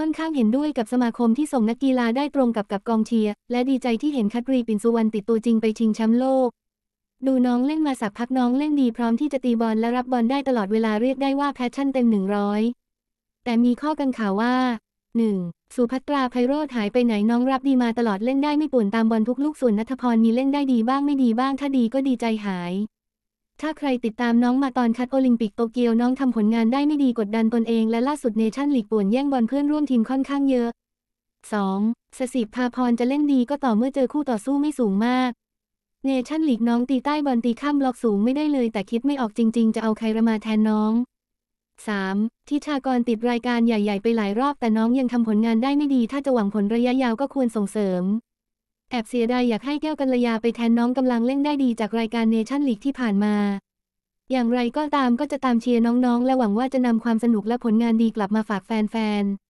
ค่อนข้างเห็นด้วยกับสมาคมที่ส่งนักกีฬาได้ตรงกับกับกองเชียร์และดีใจที่เห็นคัตรีปินสุวรรณติดตัวจริงไปชิงแชมป์โลก ดูน้องเล่นมาสักพักน้องเล่นดีพร้อมที่จะตีบอลและรับบอลได้ตลอดเวลาเรียกได้ว่าแพชชั่นเต็ม100 แต่มีข้อกังขาว่า 1. สุภัตราไพโรธหายไปไหนน้องรับดีมาตลอดเล่นได้ไม่ป่วนตามบอลทุกลูกส่วนนัทพรมีเล่นได้ดีบ้างไม่ดีบ้างถ้าดีก็ดีใจหายถ้าใครติดตามน้องมาตอนคัดโอลิมปิกโตเกียวน้องทำผลงานได้ไม่ดีกดดันตนเองและล่าสุดเนชั่นลีกป่วนแย่งบอลเพื่อนร่วมทีมค่อนข้างเยอะ 2. สสิภาพรจะเล่นดีก็ต่อเมื่อเจอคู่ต่อสู้ไม่สูงมาก เนชั่นลีกน้องตีใต้บอลตีข้ามบล็อกสูงไม่ได้เลยแต่คิดไม่ออกจริงๆ จะเอาใครมาแทนน้อง 3. ทิชากรติดรายการใหญ่ๆไปหลายรอบแต่น้องยังทำผลงานได้ไม่ดี ถ้าจะหวังผลระยะยาวก็ควรส่งเสริมแอบเสียดายอยากให้แก้วกัลยาไปแทนน้องกำลังเล่นได้ดีจากรายการเนชั่นลีกที่ผ่านมา อย่างไรก็ตามก็จะตามเชียร์น้องๆ และหวังว่าจะนำความสนุกและผลงานดีกลับมาฝากแฟนๆ